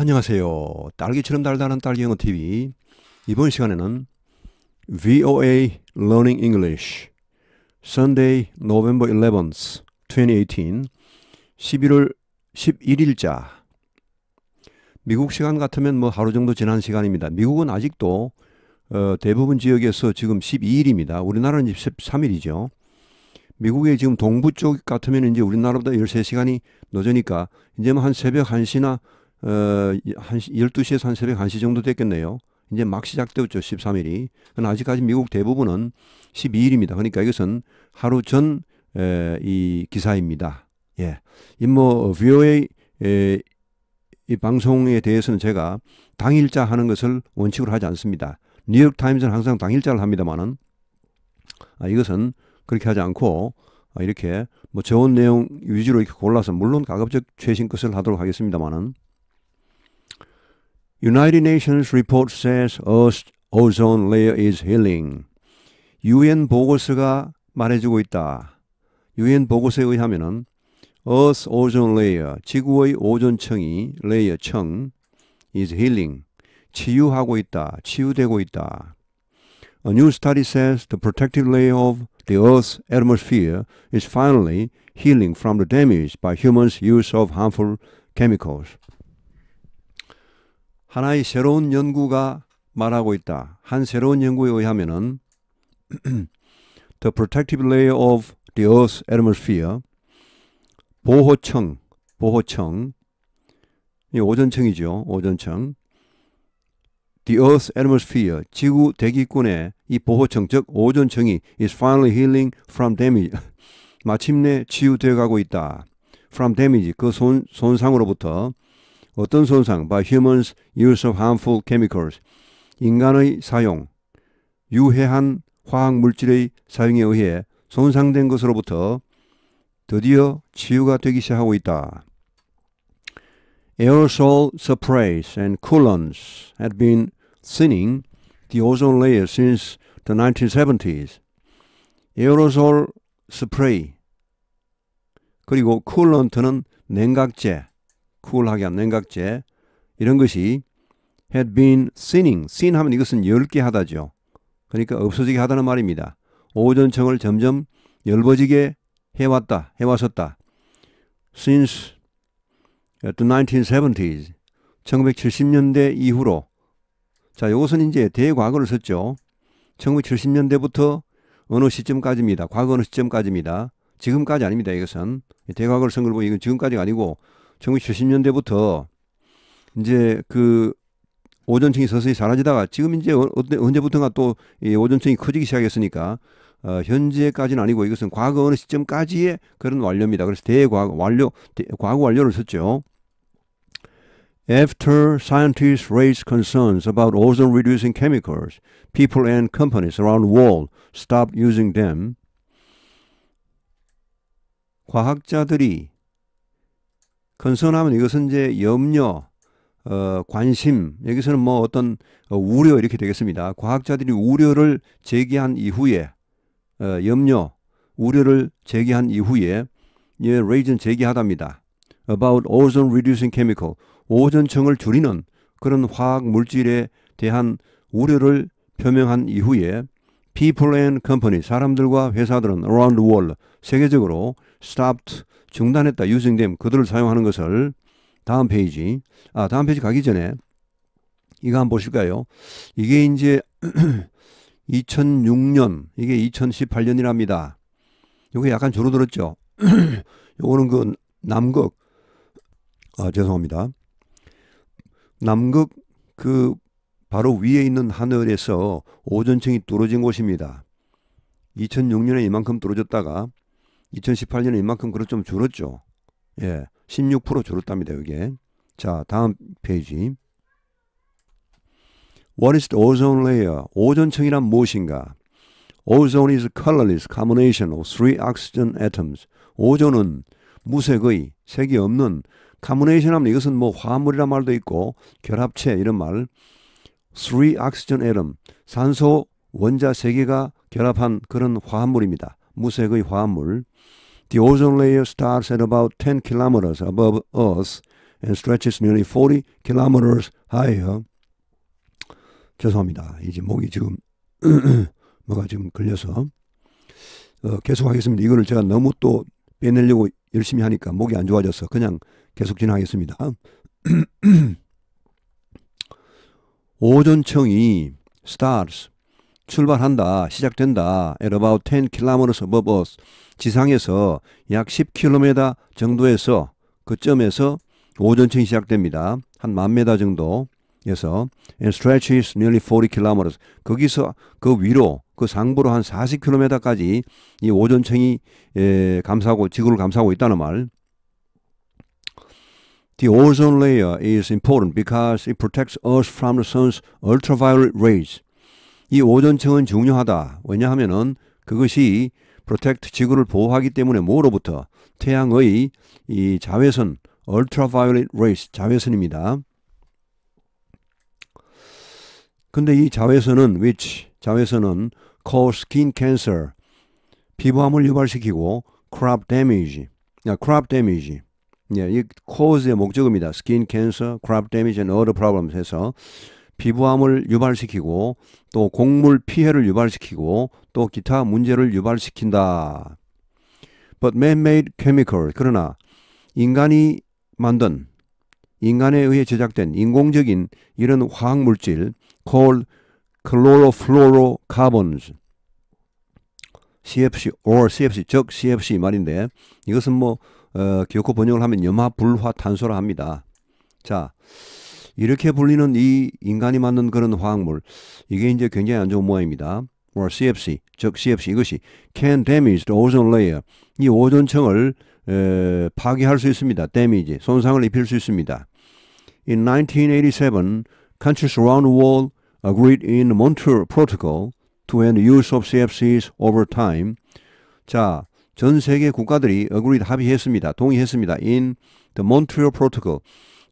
안녕하세요. 딸기처럼 달달한 딸기영어 TV 이번 시간에는 VOA Learning English Sunday, November 11th, 2018 11월 11일자 미국 시간 같으면 뭐 하루 정도 지난 시간입니다. 미국은 아직도 어, 대부분 지역에서 지금 12일입니다. 우리나라는 13일이죠. 미국의 지금 동부 쪽 같으면 이제 우리나라보다 13시간이 늦으니까 이제 뭐 한 새벽 1시나 어, 한 12시에서 한 새벽 1시 정도 됐겠네요. 이제 막 시작되었죠. 13일이. 그데 아직까지 미국 대부분은 12일입니다. 그러니까 이것은 하루 전 이 기사입니다. 예. 이뭐 VOA 이 방송에 대해서는 제가 당일자 하는 것을 원칙으로 하지 않습니다. 뉴욕 타임즈는 항상 당일자를 합니다만은 아, 이것은 그렇게 하지 않고 아, 이렇게 뭐 좋은 내용 위주로 이렇게 골라서 물론 가급적 최신 것을 하도록 하겠습니다만은 United Nations report says Earth's ozone layer is healing. UN 보고서가 말해주고 있다. UN 보고서에 의하면은 Earth's ozone layer, 지구의 오존층이 layer 층 is healing. 치유하고 있다. 치유되고 있다. A new study says the protective layer of the Earth's atmosphere is finally healing from the damage by humans' use of harmful chemicals. 하나의 새로운 연구가 말하고 있다. 한 새로운 연구에 의하면은 The protective layer of the Earth's atmosphere 보호층 보호층 이 오존층이죠. 오존층 The Earth's atmosphere 지구 대기권의 이 보호층 즉 오존층이 is finally healing from damage 마침내 치유되어 가고 있다. from damage 그 손, 손상으로부터 어떤 손상 by humans use of harmful chemicals 인간의 사용 유해한 화학 물질의 사용에 의해 손상된 것으로부터 드디어 치유가 되기 시작하고 있다. Aerosol sprays and coolants had been thinning the ozone layer since the 1970s. 에어로솔 스프레이 그리고 쿨런트는 냉각제 쿨하게 한 냉각제 이런 것이 had been sinning. sin 하면 이것은 열게 하다죠. 그러니까 없어지게 하다는 말입니다. 오전청을 점점 열버지게 해왔다. 해왔었다. since the 1970s. 1970년대 이후로 자, 이것은 이제 대과거를 썼죠. 1970년대부터 어느 시점까지입니다. 과거 어느 시점까지입니다. 지금까지 아닙니다. 이것은 대과거를 쓴걸 보면 이건 지금까지가 아니고 1970년대부터 이제 그 오존층이 서서히 사라지다가 지금 이제 언제부턴가 또 이 오존층이 커지기 시작했으니까 어, 현재까지는 아니고 이것은 과거 어느 시점까지의 그런 완료입니다. 그래서 대과거 완료, 대, 과거 완료를 썼죠. After scientists raised concerns about ozone reducing chemicals, people and companies around the world stopped using them. 과학자들이 컨선하면 이것은 이제 염려, 어, 관심, 여기서는 뭐 어떤 어, 우려 이렇게 되겠습니다. 과학자들이 우려를 제기한 이후에, 어, 염려, 우려를 제기한 이후에, 예, 레이전 제기하답니다. About ozone reducing chemical. 오존층을 줄이는 그런 화학 물질에 대한 우려를 표명한 이후에 people and company 사람들과 회사들은 around the world 세계적으로 stopped 중단했다. 유증됨 그들을 사용하는 것을 다음 페이지 아 다음 페이지 가기 전에 이거 한번 보실까요? 이게 이제 2006년 이게 2018년이랍니다. 요게 약간 줄어들었죠. 요거는 그 남극 아 죄송합니다. 남극 그 바로 위에 있는 하늘에서 오존층이 뚫어진 곳입니다. 2006년에 이만큼 뚫어졌다가 2018년에 이만큼 그릇 좀 줄었죠. 예, 16% 줄었답니다. 이게. 자, 다음 페이지. What is the ozone layer? 오존층이란 무엇인가? Ozone is a colorless combination of three oxygen atoms. 오존은 무색의, 색이 없는 카모네이션 하면 이것은 뭐화물이란 말도 있고 결합체 이런 말. Three oxygen atom. 산소 원자 세 개가 결합한 그런 화합물입니다. 무색의 화물, The ozone layer starts at about 10 kilometers above Earth and stretches nearly 40 kilometers higher. 죄송합니다. 이제 목이 지금 뭐가 지금 걸려서 어, 계속하겠습니다. 이거를 제가 너무 또 빼내려고 열심히 하니까 목이 안 좋아져서 그냥 계속 진행하겠습니다. 오존층이 stars 출발한다, 시작된다, at about 10 kilometers above us, 지상에서 약 10km 정도에서 그 점에서 오전층이 시작됩니다. 한만 메다 정도에서 and stretches nearly 40 kilometers. 거기서 그 위로 그 상부로 한 40km까지 이 오존층이 에, 감싸고 지구를 감싸고 있다는 말. The ozone layer is important because it protects us from the sun's ultraviolet rays. 이 오존층은 중요하다. 왜냐하면은 그것이 프로텍트 지구를 보호하기 때문에 뭐로부터 태양의 이 자외선 ultraviolet rays 자외선입니다. 근데 이 자외선은 which 자외선은 cause skin cancer 피부암을 유발시키고 crop damage 야, crop damage 예, 이 cause의 목적입니다. skin cancer, crop damage and other problems 해서 피부암을 유발시키고 또 곡물 피해를 유발시키고 또 기타 문제를 유발시킨다. But man-made chemical 그러나 인간이 만든 인간에 의해 제작된 인공적인 이런 화학 물질 called chlorofluorocarbons CFC or CFC 즉 CFC 말인데 이것은 뭐 어, 기코 번역을 하면 염화불화탄소라 합니다. 자, 이렇게 불리는 이 인간이 만든 그런 화학물 이게 이제 굉장히 안 좋은 모양입니다. or CFC 즉 CFC 이것이 can damage the ozone layer 이 오존층을 에, 파괴할 수 있습니다. damage 손상을 입힐 수 있습니다. In 1987, countries around the world agreed in Montreal Protocol to end use of CFCs over time. 자, 전 세계 국가들이 agreed 합의했습니다. 동의했습니다. In the Montreal Protocol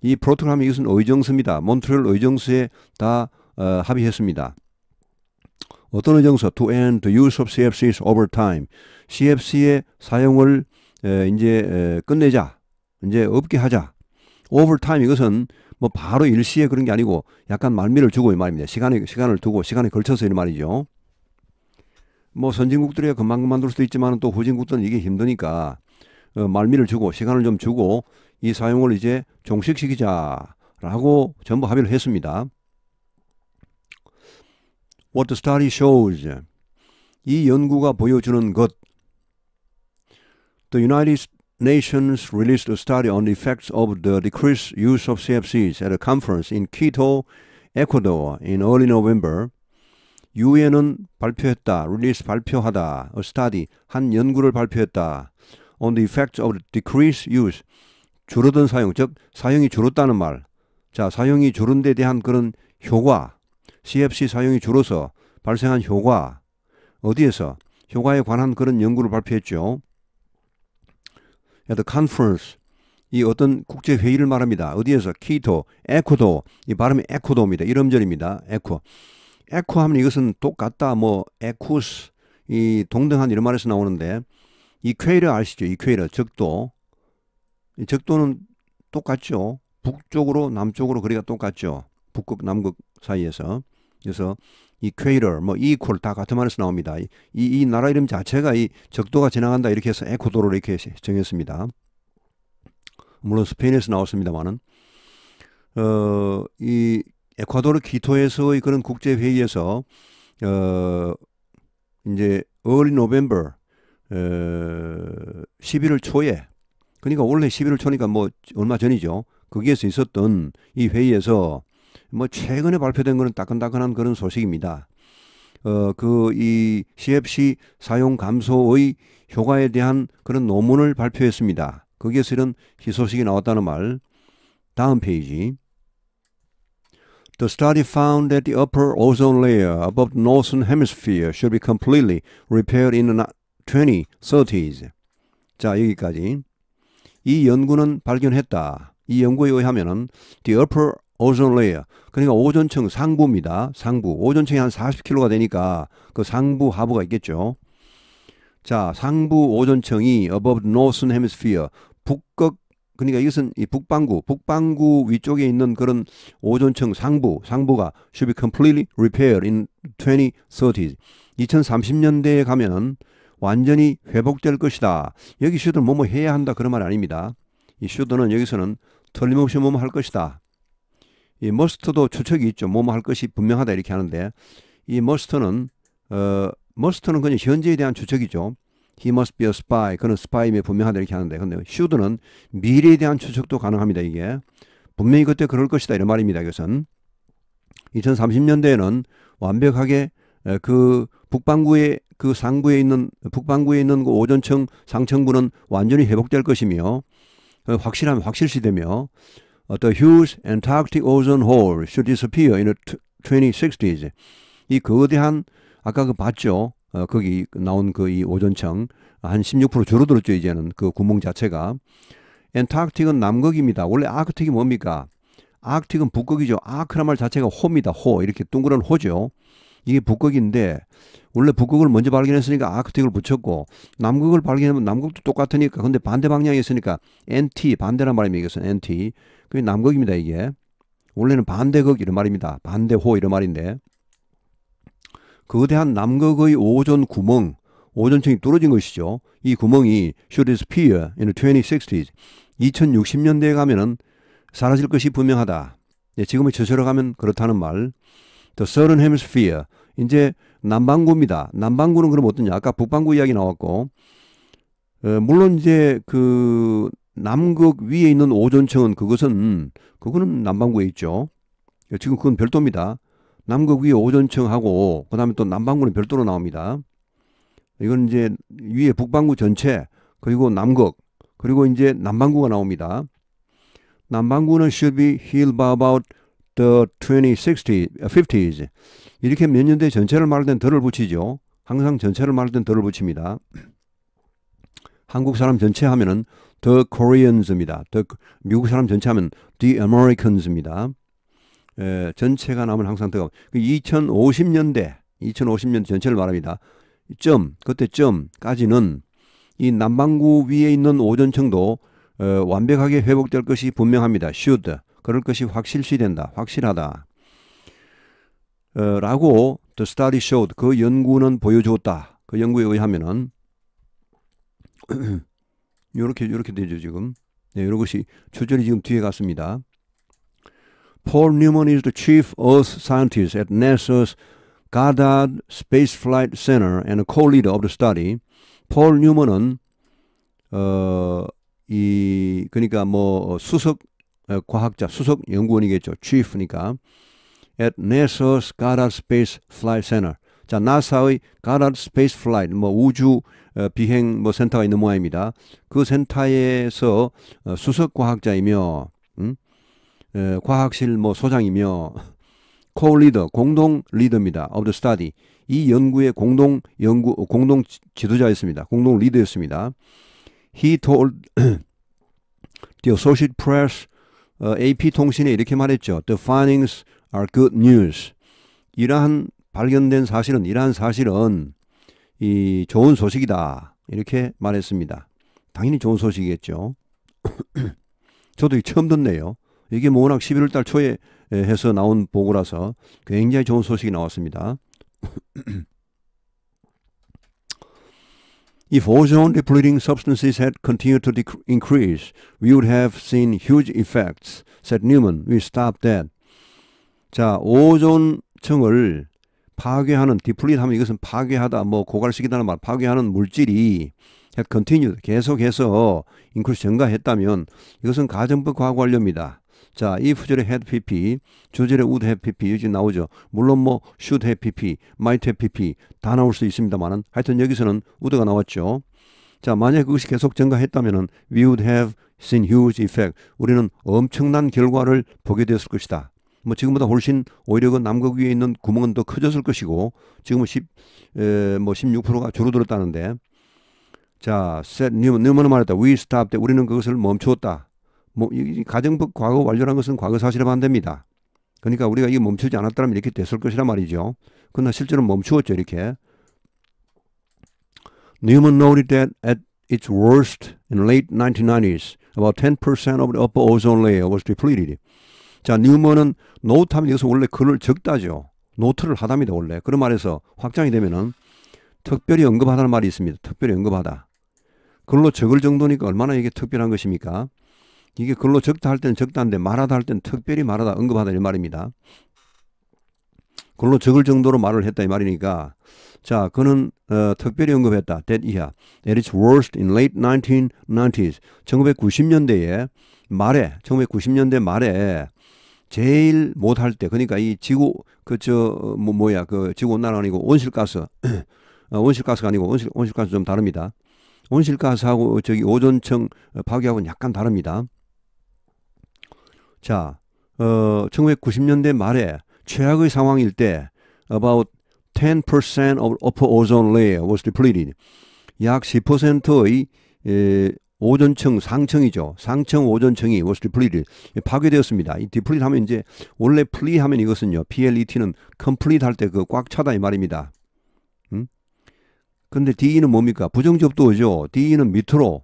이 프로토콜함 이것은 의정서입니다. 몬트리올 의정서에 다 어, 합의했습니다. 어떤 의정서? To end the use of CFCs over time. CFC의 사용을 에, 이제 에, 끝내자. 이제 없게 하자. over time 이것은 뭐 바로 일시에 그런 게 아니고 약간 말미를 주고 이 말입니다. 시간에 시간을 두고 시간에 걸쳐서 이런 말이죠. 뭐 선진국들이 야 금방 만들 수도 있지만 또 후진국들은 이게 힘드니까 말미를 주고 시간을 좀 주고 이 사용을 이제 종식시키자라고 전부 합의를 했습니다. What the study shows. 이 연구가 보여주는 것. The United Nations released a study on the effects of the decreased use of CFCs at a conference in Quito, Ecuador in early November. 유엔은 발표했다. release 발표하다. a study 한 연구를 발표했다. on the effects of decreased use. 줄어든 사용, 즉 사용이 줄었다는 말. 자, 사용이 줄은 데 대한 그런 효과. CFC 사용이 줄어서 발생한 효과. 어디에서? 효과에 관한 그런 연구를 발표했죠. At the conference. 이 어떤 국제 회의를 말합니다. 어디에서? 키토, 에코도. 이 발음이 에코도입니다. 이름절입니다. 에코. 에코 하면 이것은 똑같다. 뭐 에쿠스 이 동등한 이런 말에서 나오는데 이쾌이러 아시죠? 이쾌이러 적도. 이 적도는 똑같죠. 북쪽으로 남쪽으로 거리가 똑같죠. 북극 남극 사이에서. 그래서 이쾌이러뭐 이퀄 다 같은 말에서 나옵니다. 이, 이, 나라 이름 자체가 이 적도가 지나간다 이렇게 해서 에콰도로 이렇게 정했습니다. 물론 스페인에서 나왔습니다만은 어, 이 에콰도르 기토에서의 그런 국제 회의에서 어 이제 early November 11월 어, 초에 그러니까 원래 11월 초니까 뭐 얼마 전이죠. 거기에서 있었던 이 회의에서 뭐 최근에 발표된 거는 따끈따끈한 그런 소식입니다. 어, 그이 CFC 사용 감소의 효과에 대한 그런 논문을 발표했습니다. 거기에서 이런 희소식이 나왔다는 말. 다음 페이지. The study found that the upper ozone layer above the northern hemisphere should be completely repaired in an 20, 30s. 자, 여기까지. 이 연구는 발견했다. 이 연구에 의하면은 the upper ozone layer. 그러니까 오존층 상부입니다. 상부. 오존층이 한 40km가 되니까 그 상부 하부가 있겠죠. 자, 상부 오존층이 above northern hemisphere. 북극 그러니까 이것은 이 북반구, 북반구 위쪽에 있는 그런 오존층 상부, 상부가 should be completely repaired in 2030. 2030년대에 가면은 완전히 회복될 것이다. 여기 슈드는 뭐뭐 해야 한다 그런 말 아닙니다. 이 슈드는 여기서는 틀림없이 뭐뭐 할 것이다. 이 머스트도 추측이 있죠. 뭐뭐 할 것이 분명하다 이렇게 하는데 이 머스트는 어 머스트는 그냥 현재에 대한 추측이죠. He must be a spy. 그는 스파이에 분명하다 이렇게 하는데 근데 슈드는 미래에 대한 추측도 가능합니다. 이게 분명히 그때 그럴 것이다 이런 말입니다. 이것은 2030년대에는 완벽하게 그 북반구에그 상부에 있는 북반구에 있는 그오전청상청부는 완전히 회복될 것이며 어, 확실하면 확실시되며 어, The huge Antarctic ozone hole should disappear in the 2060s. 이 거대한 아까 그 봤죠? 어, 거기 나온 그 이오전청한 16% 줄어들었죠 이제는 그 구멍 자체가. 엔타크틱은 남극입니다. 원래 아크틱이 뭡니까? 아크틱은 북극이죠. 아크란 말 자체가 호입니다. 호 이렇게 둥그런 호죠. 이게 북극인데 원래 북극을 먼저 발견했으니까 아크틱을 붙였고 남극을 발견하면 남극도 똑같으니까 근데 반대 방향이 있으니까 NT 반대란 말입니다. 이것은 NT. 그게 남극입니다. 이게. 원래는 반대극 이런 말입니다. 반대호 이런 말인데 거대한 남극의 오존 구멍 오존층이 뚫어진 것이죠. 이 구멍이 should disappear in the 2060s 2060년대에 가면은 사라질 것이 분명하다. 예, 지금의 저절로 가면 그렇다는 말. The Southern Hemisphere 이제 남반구입니다. 남반구는 그럼 어떠냐? 아까 북반구 이야기 나왔고, 에, 어, 물론 이제 그 남극 위에 있는 오존층은 그것은 그거는 남반구에 있죠. 지금 그건 별도입니다. 남극 위에 오존층하고 그다음에 또 남반구는 별도로 나옵니다. 이건 이제 위에 북반구 전체 그리고 남극 그리고 이제 남반구가 나옵니다. 남반구는 should be healed by about the 2 0 6 0 s 이렇게 몇 년대 전체를 말할 땐 덜을 붙이죠. 항상 전체를 말할 땐 덜을 붙입니다. 한국 사람 전체 하면은 the Koreans입니다. The, 미국 사람 전체 하면 the Americans입니다. 에, 예, 전체가 남은 항상 더 2050년대 2050년대 전체를 말합니다. 점 그때 점까지는 이 남반구 위에 있는 오존층도 어, 완벽하게 회복될 것이 분명합니다. should 그럴 것이 확실시 된다. 확실하다. 어, 라고 The study showed 그 연구는 보여주었다. 그 연구에 의하면은 이렇게 이렇게 되죠 지금. 네, 이런 것이 조절이 지금 뒤에 갔습니다. Paul Newman is the chief earth scientist at NASA's Goddard Space Flight Center and a co-leader of the study. Paul Newman은 어, 이 그러니까 뭐 수석 과학자, 수석 연구원이겠죠. chief니까. at NASA's Goddard Space Flight Center. 자, 나사의 가라드 스페이스 플라이트 뭐 우주 어, 비행 뭐 센터가 있는 모양입니다. 그 센터에서 어, 수석 과학자이며 음? 에, 과학실 뭐 소장이며 코리더 공동 리더입니다. of the study 이 연구의 공동 연구 공동 지도자였습니다. 공동 리더였습니다. He told the Associated Press 어, AP 통신에 이렇게 말했죠. The findings are good news. 이러한 발견된 사실은 이러한 사실은 이 좋은 소식이다. 이렇게 말했습니다. 당연히 좋은 소식이겠죠. 저도 처음 듣네요. 이게 뭐 워낙 11월 달 초에 해서 나온 보고라서 굉장히 좋은 소식이 나왔습니다. If ozone depleting substances had continued to increase, we would have seen huge effects, said Newman. We stopped that. 자, 오존층을 파괴하는 디플릿 하면 이것은 파괴하다 뭐 고갈시키다는 말 파괴하는 물질이 컨티뉴 계속해서 인크루스 증가했다면 이것은 가정법 과학관료입니다. 자, 이후 절의 head pp, 조절의 우 o u l pp 여기 나오죠. 물론 뭐 should h a v pp, might h a v pp 다 나올 수 있습니다만은 하여튼 여기서는 우드가 나왔죠. 자, 만약 그것이 계속 증가했다면은 we would have seen huge effect. 우리는 엄청난 결과를 보게 되었을 것이다. 뭐 지금보다 훨씬 오히려 그 남극 위에 있는 구멍은 더 커졌을 것이고 지금은 10, 에, 뭐 16%가 줄어들었다는데 자, 셋, 뉴먼은 말했다. We stopped. 우리는 그것을 멈추었다. 뭐, 이 가정법 과거 완료란 것은 과거 사실에 반대입니다. 그러니까 우리가 이게 멈추지 않았다면 이렇게 됐을 것이란 말이죠. 그러나 실제로 멈추었죠, 이렇게. Newman noted that at its worst in late 1990s, about 10% of the upper ozone layer was depleted. 자, 뉴먼은 노트하면 여기서 원래 글을 적다죠. 노트를 하답니다, 원래. 그런 말에서 확장이 되면은 특별히 언급하다는 말이 있습니다. 특별히 언급하다. 글로 적을 정도니까 얼마나 이게 특별한 것입니까? 이게 글로 적다 할 때는 적다인데 말하다 할 때는 특별히 말하다 언급하다 이 말입니다. 글로 적을 정도로 말을 했다 이 말이니까 자 그는 어, 특별히 언급했다. That 이하. At its worst in late 1990s. 1990년대에 말에 1990년대 말에 제일 못할 때 그러니까 이 지구 그 저 뭐, 뭐야 그 지구 온난화 아니고 온실가스 어, 온실가스가 아니고 온실 온실가스 좀 다릅니다. 온실가스하고 저기 오존층 어, 파괴하고는 약간 다릅니다. 자, 어 1990년대 말에 최악의 상황일 때 about 10% of upper ozone layer was depleted. 약 10%의 에, 오존층, 상층이죠. 상층 오존층이 w 스트 d e p 를 파괴되었습니다. 이 디플릿 하면 이제 원래 플 l e 하면 이것은요. PLET는 컴플 m p 할때 그 꽉 차다 이 말입니다. 응? 음? 근데 DE는 뭡니까? 부정접도죠. DE는 밑으로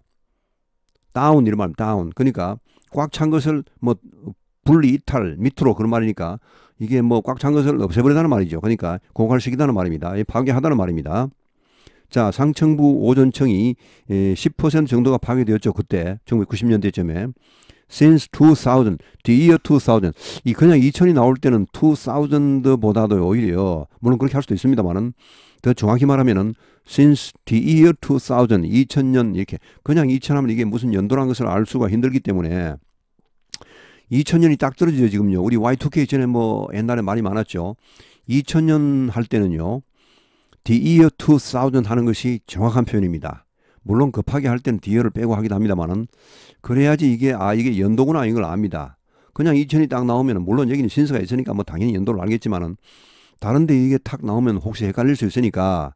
다운 이런 말입니다. d o 그러니까 꽉 찬 것을 뭐 분리 이탈 밑으로 그런 말이니까 이게 뭐 꽉 찬 것을 없애버리다는 말이죠. 그러니까 고갈시키다는 말입니다. 파괴하다는 말입니다. 자, 상청부오존청이10% 정도가 파괴되었죠. 그때 1990년대쯤에. Since 2000, the year 2000. 이 그냥 2000이 나올 때는 2000보다도 오히려 물론 그렇게 할 수도 있습니다만은 더 정확히 말하면은 since the year 2000, 2000년 이렇게 그냥 2000 하면 이게 무슨 연도란 것을 알 수가 힘들기 때문에 2000년이 딱 떨어지죠, 지금요. 우리 Y2K 전에 뭐 옛날에 말이 많았죠. 2000년 할 때는요. the year 2000 하는 것이 정확한 표현입니다. 물론 급하게 할 때는 the 를 빼고 하기도 합니다만은 그래야지 이게 아 이게 연도구나 아닌 걸 압니다. 그냥 2000이 딱 나오면 물론 여기는 신수가 있으니까 뭐 당연히 연도를 알겠지만은 다른데 이게 탁 나오면 혹시 헷갈릴 수 있으니까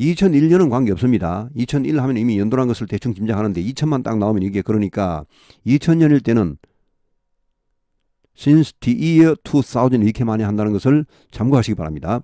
2001년은 관계없습니다. 2001 하면 이미 연도란 것을 대충 짐작하는데 2000만 딱 나오면 이게 그러니까 2000년일 때는 since the year 2000 이렇게 많이 한다는 것을 참고하시기 바랍니다.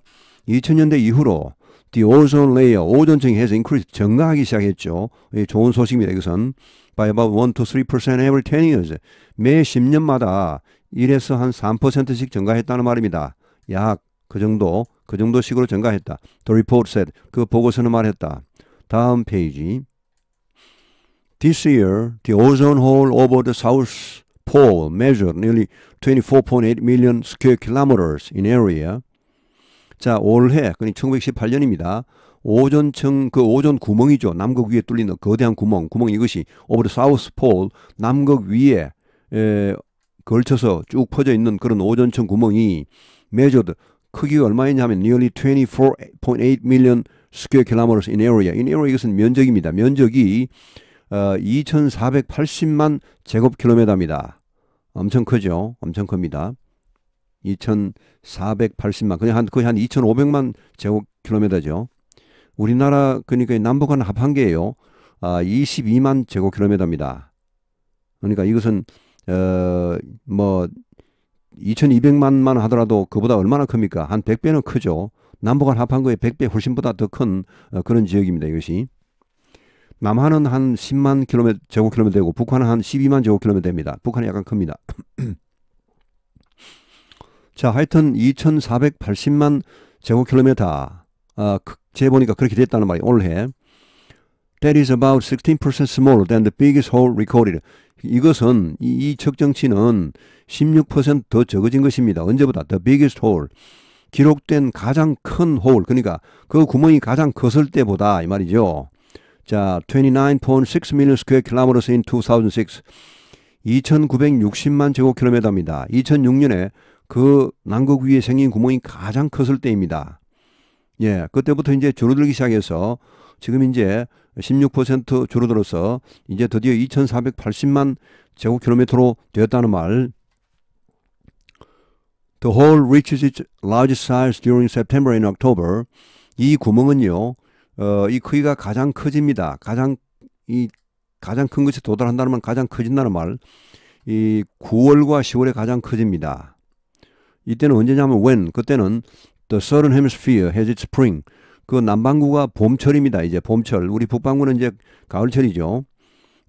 2000년대 이후로 the ozone layer, 오존층이 해서 increase, 증가하기 시작했죠. 좋은 소식입니다. 이것은 by about 1 to 3% every 10 years. 매 10년마다 1에서 한 3%씩 증가했다는 말입니다. 약 그 정도, 그 정도식으로 증가했다. The report said, 그 보고서는 말했다. 다음 페이지. This year, the ozone hole over the South Pole measured nearly 24.8 million square kilometers in area. 자, 올해, 그니 그러니까 1918년입니다. 오존층, 그 오존 구멍이죠. 남극 위에 뚫리는 거대한 구멍, 구멍 이것이 오버 사우스 폴, 남극 위에, 에, 걸쳐서 쭉 퍼져 있는 그런 오존층 구멍이 measured, 크기가 얼마였냐면 nearly 24.8 million square kilometers in area. in area 이것은 면적입니다. 면적이 어, 2,480만 제곱킬로미터입니다. 엄청 크죠? 엄청 큽니다. 2,480만 그냥 한 거의 한 2,500만 제곱킬로미터죠. 우리나라 그러니까 남북한 합한 게요. 아 22만 제곱킬로미터입니다. 그러니까 이것은 어 뭐 2,200만만 하더라도 그보다 얼마나 큽니까? 한 100배는 크죠. 남북한 합한 거에 100배 훨씬보다 더큰 어, 그런 지역입니다. 이것이. 남한은 한 10만 킬로미터 제곱킬로미터고 되 북한은 한 12만 제곱킬로미터됩니다 북한이 약간 큽니다. 자, 하여튼 2,480만 제곱킬로미터. 아, 재보니까 그렇게 됐다는 말이 올해. That is about 16% smaller than the biggest hole recorded. 이것은 이, 이 측정치는 16%더 적어진 것입니다. 언제보다 the biggest hole. 기록된 가장 큰 홀, 그러니까 그 구멍이 가장 컸을 때보다 이 말이죠. 자, 29.6 million square kilometers in 2006. 2,960만 제곱킬로미터입니다. 2006년에 그 난극 위에 생긴 구멍이 가장 컸을 때입니다. 예, 그때부터 이제 줄어들기 시작해서 지금 이제 16% 줄어들어서 이제 드디어 2,480만 제곱킬로미터로 되었다는 말. The hole reaches its largest size during September and October. 이 구멍은요, 어, 이 크기가 가장 커집니다. 가장 이 가장 큰 것이 도달한다는 말, 가장 커진다는 말. 이 9월과 10월에 가장 커집니다. 이때는 언제냐면 when 그때는 the southern hemisphere has its spring 그 남반구가 봄철입니다. 이제 봄철. 우리 북반구는 이제 가을철이죠.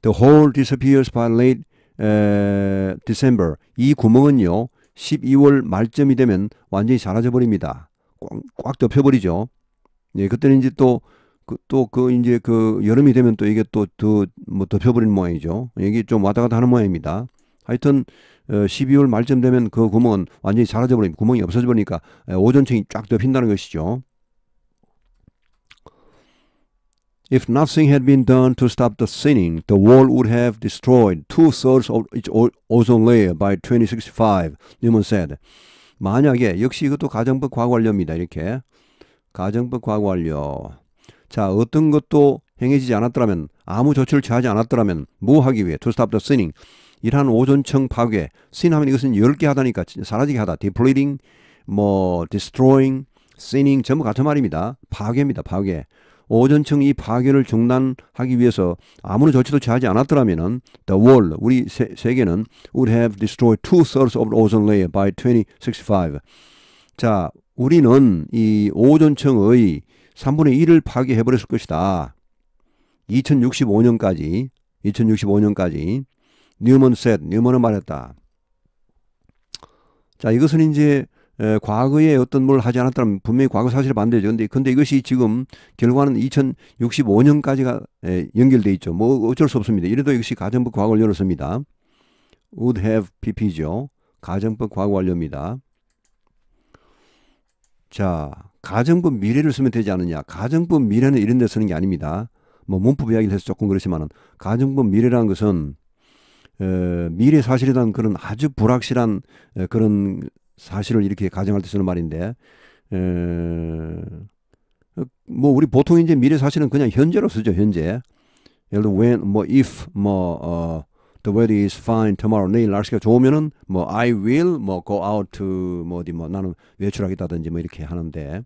The hole disappears by late uh, December. 이 구멍은요. 12월 말쯤이 되면 완전히 사라져 버립니다. 꽉, 꽉 덮여 버리죠. 예, 그때는 이제 또 그, 또, 그, 이제, 그, 여름이 되면 또 이게 또, 더, 뭐, 덮여버린 모양이죠. 여기 좀 왔다 갔다 하는 모양입니다. 하여튼, 12월 말쯤 되면 그 구멍은 완전히 사라져 버립니다. 구멍이 없어져 버리니까 오존층이 쫙 덮인다는 것이죠. If nothing had been done to stop the thinning, the wall would have destroyed two-thirds of its ozone layer by 2065, Newman said. 만약에, 역시 이것도 가정법 과관료입니다. 이렇게. 가정법 과관료. 자, 어떤 것도 행해지지 않았더라면, 아무 조치를 취하지 않았더라면, 뭐 하기 위해? To stop the thinning. 이러한 오존층 파괴, s 하면 이것은 1개 하다니까 사라지게 하다. d e p l 뭐 d e s t r o y 전부 같은 말입니다. 파괴입니다. 파괴. 오존층 이 파괴를 중단하기 위해서 아무런 조치도 취하지 않았더라면은 the world 우리 세, 세계는 would have destroyed two thirds of the ozone layer by 2065. 자, 우리는 이 오존층의 3분의 1을 파괴해 버렸을 것이다. 2065년까지 2065년까지 뉴먼 셋, 뉴먼은 말했다. 자, 이것은 이제 에, 과거에 어떤 뭘 하지 않았다면 분명히 과거 사실을 반대죠. 근데, 근데 이것이 지금 결과는 2065년까지가 에, 연결돼 있죠. 뭐 어쩔 수 없습니다. 이래도 이것이 가정법 과거 를열었습니다 would have pp죠. 가정법 과거 완료입니다. 자, 가정법 미래를 쓰면 되지 않느냐. 가정법 미래는 이런 데 쓰는 게 아닙니다. 뭐 문법 이야기를 해서 조금 그렇지만은 가정법 미래라는 것은 미래 사실이라는 그런 아주 불확실한 그런 사실을 이렇게 가정할 때 쓰는 말인데 뭐 우리 보통 이제 미래 사실은 그냥 현재로 쓰죠 현재 예를 들어 when 뭐 if 뭐 어, the weather is fine tomorrow 내일 날씨가 좋으면은 뭐 I will 뭐 go out 뭐 어디 뭐 나는 외출하겠다든지 뭐 이렇게 하는데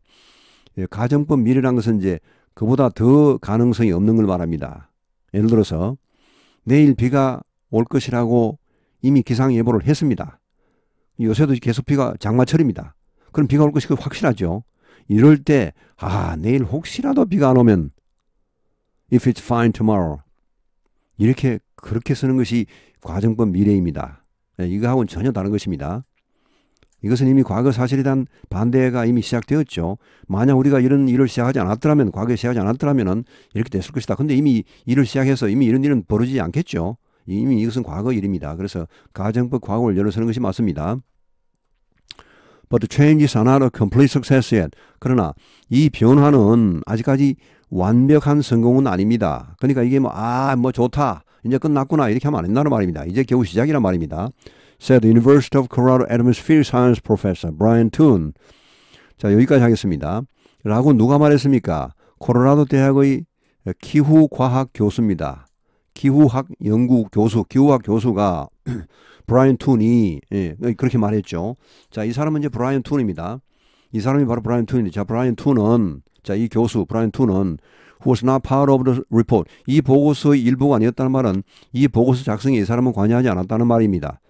예, 가정법 미래란 것은 이제 그보다 더 가능성이 없는 걸 말합니다 예를 들어서 내일 비가 올 것이라고 이미 기상 예보를 했습니다. 요새도 계속 비가 장마철입니다. 그럼 비가 올 것이 그 확실하죠. 이럴 때, 아, 내일 혹시라도 비가 안 오면, if it's fine tomorrow. 이렇게, 그렇게 쓰는 것이 과정법 미래입니다. 네, 이거하고는 전혀 다른 것입니다. 이것은 이미 과거 사실에 대한 반대가 이미 시작되었죠. 만약 우리가 이런 일을 시작하지 않았더라면, 과거에 시작하지 않았더라면 이렇게 됐을 것이다. 근데 이미 일을 시작해서 이미 이런 일은 벌어지지 않겠죠. 이미 이것은 과거 일입니다. 그래서 가정법 과거를 열어서는 것이 맞습니다. But change is not a complete success yet. 그러나 이 변화는 아직까지 완벽한 성공은 아닙니다. 그러니까 이게 뭐, 아, 뭐 좋다. 이제 끝났구나. 이렇게 하면 안 된다는 말입니다. 이제 겨우 시작이란 말입니다. said University of Colorado Atmosphere Science Professor Brian Toon. 자, 여기까지 하겠습니다. 라고 누가 말했습니까? 코로라도 대학의 기후과학 교수입니다. 기후학 연구 교수, 기후학 교수가 브라이언 툰이 예, 그렇게 말했죠. 자, 이 사람은 이제 브라이언 툰입니다. 이 사람이 바로 브라이언 툰인데, 자, 브라이언 툰은 자, 이 교수 브라이언 툰은 who was not part of the report. 이 보고서의 일부가 아니었다는 말은 이 보고서 작성에 이 사람은 관여하지 않았다는 말입니다.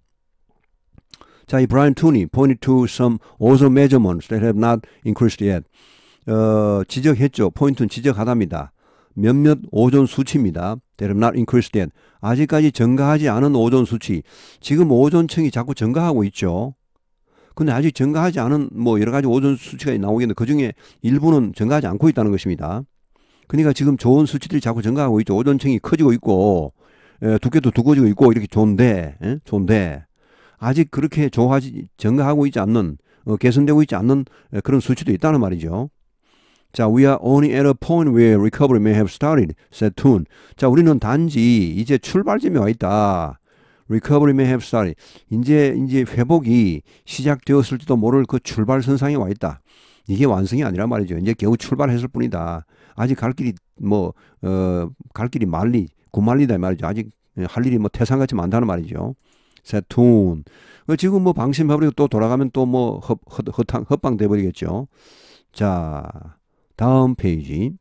자, 이 브라이언 툰이 pointed to some other measurements that have not increased yet. 어, 지적했죠. 포인트는 지적하답니다. 몇몇 오존 수치입니다. That have not increased yet. 아직까지 증가하지 않은 오존 수치. 지금 오존층이 자꾸 증가하고 있죠. 근데 아직 증가하지 않은 뭐 여러 가지 오존 수치가 나오겠는데 그 중에 일부는 증가하지 않고 있다는 것입니다. 그러니까 지금 좋은 수치들이 자꾸 증가하고 있죠. 오존층이 커지고 있고 예, 두께도 두꺼워지고 있고 이렇게 좋은데 예? 좋은데 아직 그렇게 좋아지 증가하고 있지 않는 어, 개선되고 있지 않는 예, 그런 수치도 있다는 말이죠. 자, we are only at a point where recovery may have started, said Toon. 자, 우리는 단지 이제 출발점에 와 있다. recovery may have started. 이제, 이제 회복이 시작되었을지도 모를 그 출발선상에 와 있다. 이게 완성이 아니란 말이죠. 이제 겨우 출발했을 뿐이다. 아직 갈 길이 뭐, 어, 갈 길이 말리, 고말리다 말이죠. 아직 할 일이 뭐 태산같이 많다는 말이죠. s a Toon. 어, 지금 뭐 방심해버리고 또 돌아가면 또 뭐 헛, 헛, 헛, 헛방 돼버리겠죠. 자, 다음 페이지.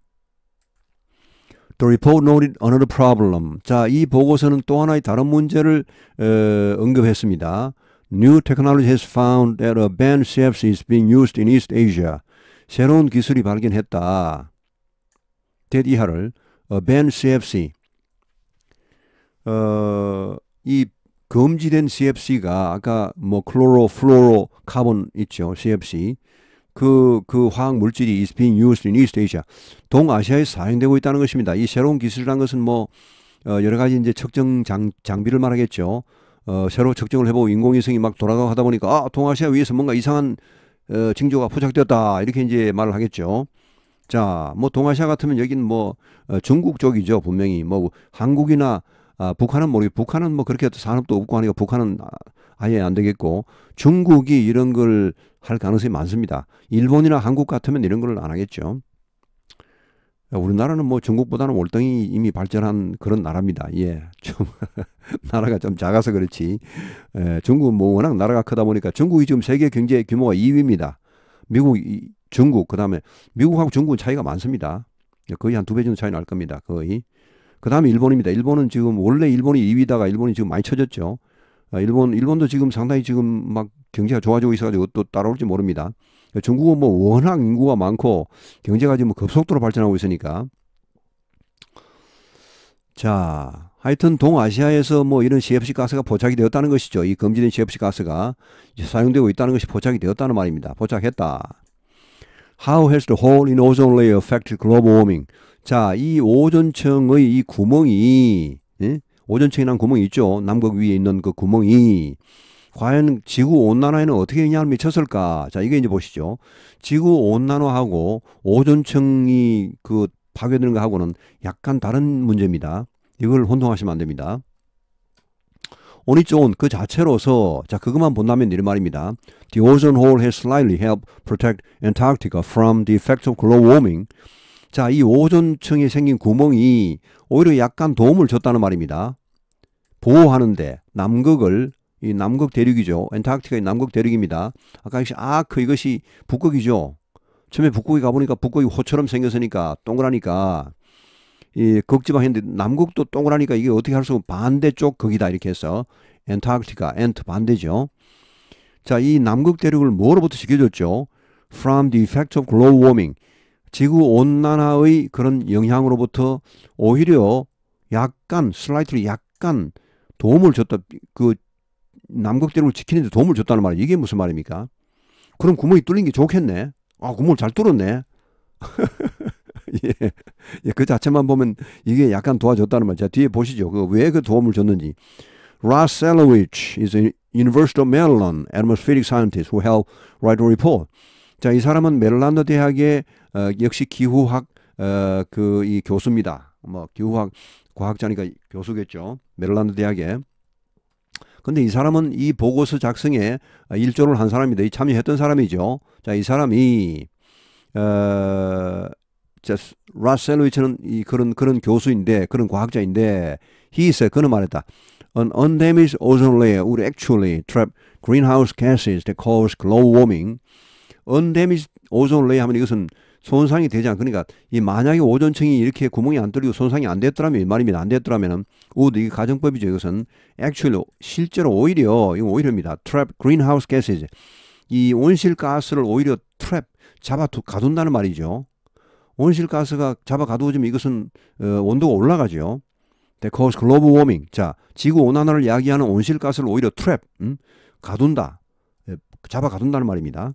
The report noted another problem. 자, 이 보고서는 또 하나의 다른 문제를 어, 언급했습니다. New technology has found that a band CFC is being used in East Asia. 새로운 기술이 발견했다. 대 이하를 a band CFC. 어, 이 검지된 CFC가 아까 뭐 클로로 플로로 카본 있죠. CFC. 그, 그 화학 물질이 is being used in East Asia. 동아시아에 사용되고 있다는 것입니다. 이 새로운 기술이라는 것은 뭐, 어, 여러 가지 이제 측정 장, 장비를 말하겠죠. 어, 새로 측정을 해보고 인공위성이 막 돌아가고 하다 보니까, 아, 동아시아 위에서 뭔가 이상한 어, 징조가 포착되었다. 이렇게 이제 말을 하겠죠. 자, 뭐 동아시아 같으면 여긴 뭐 어, 중국 쪽이죠. 분명히 뭐 한국이나 아, 북한은 모르겠 북한은 뭐 그렇게 산업도 없고 하니까 북한은 아, 아예 안 되겠고 중국이 이런 걸할 가능성이 많습니다. 일본이나 한국 같으면 이런 걸 안 하겠죠. 우리나라는 뭐 중국보다는 월등히 이미 발전한 그런 나라입니다. 예. 좀, 나라가 좀 작아서 그렇지. 예, 중국은 뭐 워낙 나라가 크다 보니까 중국이 지금 세계 경제 규모가 2위입니다. 미국, 이, 중국, 그 다음에 미국하고 중국은 차이가 많습니다. 예, 거의 한 두 배 정도 차이 날 겁니다. 거의. 그 다음에 일본입니다. 일본은 지금 원래 일본이 2위다가 일본이 지금 많이 쳐졌죠. 아, 일본, 일본도 지금 상당히 지금 막 경제가 좋아지고 있어가지고 또 따라올지 모릅니다. 중국은 뭐 워낙 인구가 많고 경제가 지금 뭐 급속도로 발전하고 있으니까 자 하여튼 동아시아에서 뭐 이런 CFC 가스가 포착이 되었다는 것이죠. 이검진된 CFC 가스가 사용되고 있다는 것이 포착이 되었다는 말입니다. 포착했다. How has the hole in ozone layer affected global warming? 자, 이 오존층의 이 구멍이 예? 오존층이란 구멍이 있죠. 남극 위에 있는 그 구멍이 과연 지구 온난화에는 어떻게 영향을 미쳤을까? 자, 이게 이제 보시죠. 지구 온난화하고 오존층이 그 파괴되는 거하고는 약간 다른 문제입니다. 이걸 혼동하시면 안 됩니다. 온이존 그 자체로서 자 그것만 본다면 이런 말입니다. The ozone hole has slightly helped protect Antarctica from the effects of global warming. 자, 이 오존층에 생긴 구멍이 오히려 약간 도움을 줬다는 말입니다. 보호하는데 남극을 이 남극 대륙이죠. 엔타르티카의 남극 대륙입니다. 아까 역시 아크 그 이것이 북극이죠. 처음에 북극에 가보니까 북극이 호처럼 생겼으니까 동그라니까 이 극지방 했는데 남극도 동그라니까 이게 어떻게 할 수 없고 반대쪽 거기다 이렇게 해서 엔타르티카 엔트 반대죠. 자, 이 남극 대륙을 뭐로부터 지켜줬죠? From the effect of global warming. 지구 온난화의 그런 영향으로부터 오히려 약간, 슬라이트로 약간 도움을 줬다. 그 남극 대륙을 지키는데 도움을 줬다는 말이 이게 무슨 말입니까? 그럼 구멍이 뚫린 게 좋겠네. 아 구멍을 잘 뚫었네. 예. 예, 그 자체만 보면 이게 약간 도와줬다는 말. 자 뒤에 보시죠. 그왜 그 도움을 줬는지. Ross Selowich is a University of Maryland atmospheric scientist who helped write a report. 자, 이 사람은 메릴랜드 대학의 어, 역시 기후학 어, 그이 교수입니다. 뭐 기후학 과학자니까 교수겠죠. 메릴랜드 대학의 근데 이 사람은 이 보고서 작성에 일조를 한 사람인데 이 참여했던 사람이죠. 자, 이 사람이 어, 라셀로이츠는 이 그런 그런 교수인데 그런 과학자인데 he said 그는 말했다. An undamaged ozone layer would actually trap greenhouse gases that cause global warming. undamaged ozone layer 하면 이것은 손상이 되지 않, 그러니까 이 만약에 오존층이 이렇게 구멍이 안 뚫리고 손상이 안 됐더라면, 이 말입니다. 안 됐더라면은, 우드, 이 가정법이죠. 이것은 actually, 실제로 오히려, 이거 오히려입니다. trap greenhouse gases. 이 온실가스를 오히려 트랩, 잡아 두, 가둔다는 말이죠. 온실가스가 잡아 가두어지면 이것은 어, 온도가 올라가죠. They cause global warming. 자, 지구 온난화를 야기하는 온실가스를 오히려 트랩, 음? 가둔다. 예, 잡아 가둔다는 말입니다.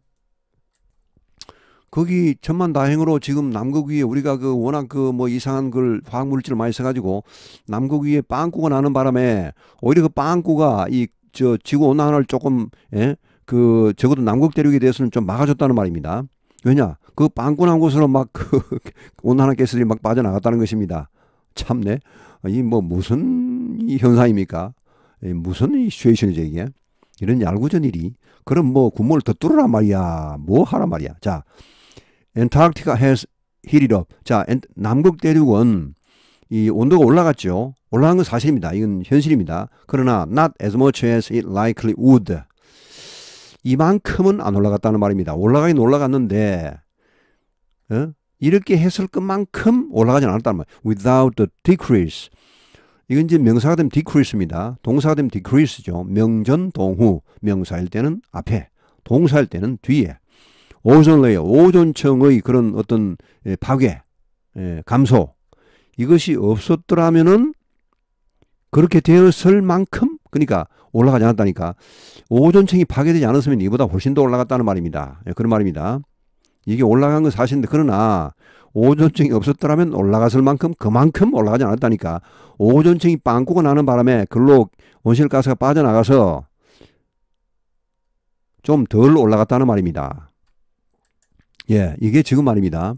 거기 천만다행으로 지금 남극 위에 우리가 그 워낙 그 뭐 이상한 걸 화학 물질을 많이 써가지고 남극 위에 빵꾸가 나는 바람에 오히려 그 빵꾸가 이 저 지구 온난화를 조금 예? 그 적어도 남극 대륙에 대해서는 좀 막아줬다는 말입니다. 왜냐 그 빵꾸 난 곳으로 막그 온난화 가스들이 막 빠져나갔다는 것입니다. 참네 이 뭐 무슨 이 현상입니까? 이 무슨 이 시츄에이션이죠 이게? 이런 얄궂은 일이 그럼 뭐 구멍을 더 뚫으란 말이야 뭐 하란 말이야 자 Antarctica has heated up. 자, 남극 대륙은 이 온도가 올라갔죠. 올라간 건 사실입니다. 이건 현실입니다. 그러나 not as much as it likely would. 이만큼은 안 올라갔다는 말입니다. 올라가긴 올라갔는데 어? 이렇게 했을 것만큼 올라가진 않았다는 말. Without the decrease. 이건 이제 명사가 되면 decrease입니다. 동사가 되면 decrease죠. 명전 동후. 명사일 때는 앞에, 동사일 때는 뒤에. 오존 레이어, 오존층의 그런 어떤 파괴, 예, 예, 감소 이것이 없었더라면은 그렇게 되었을 만큼 그러니까 올라가지 않았다니까 오존층이 파괴되지 않았으면 이보다 훨씬 더 올라갔다는 말입니다. 예, 그런 말입니다. 이게 올라간 건 사실인데 그러나 오존층이 없었더라면 올라갔을 만큼 그만큼 올라가지 않았다니까 오존층이 빵꾸가 나는 바람에 글로 온실가스가 빠져나가서 좀 덜 올라갔다는 말입니다. 예, 이게 지금 말입니다.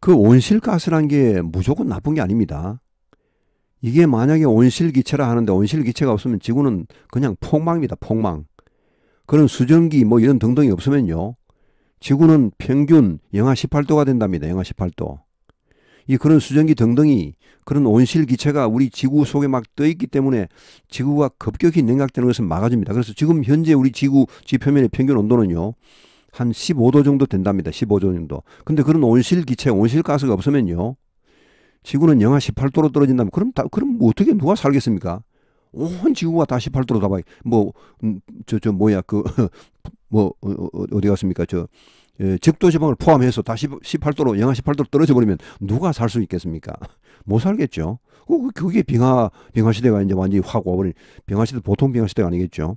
그 온실가스란 게 무조건 나쁜 게 아닙니다. 이게 만약에 온실기체라 하는데 온실기체가 없으면 지구는 그냥 폭망입니다. 폭망. 그런 수증기 뭐 이런 등등이 없으면요. 지구는 평균 영하 18도가 된답니다. 영하 18도. 이 그런 수증기 등등이 그런 온실기체가 우리 지구 속에 막 떠 있기 때문에 지구가 급격히 냉각되는 것을 막아줍니다. 그래서 지금 현재 우리 지구 지표면의 평균 온도는요. 한 15도 정도 된답니다. 15도 정도. 근데 그런 온실 기체, 온실 가스가 없으면요. 지구는 영하 18도로 떨어진다면 그럼 다, 그럼 어떻게 누가 살겠습니까? 온 지구가 다 18도로 다봐 뭐 음, 저저 뭐야 그 뭐 어, 어, 어, 어디 어 갔습니까? 저 예, 적도 지방을 포함해서 다시 18도로 영하 18도로 떨어져 버리면 누가 살 수 있겠습니까? 못 살겠죠. 그, 그게 빙하 빙하 시대가 이제 완전히 확 와버린 빙하 시대 보통 빙하 시대가 아니겠죠.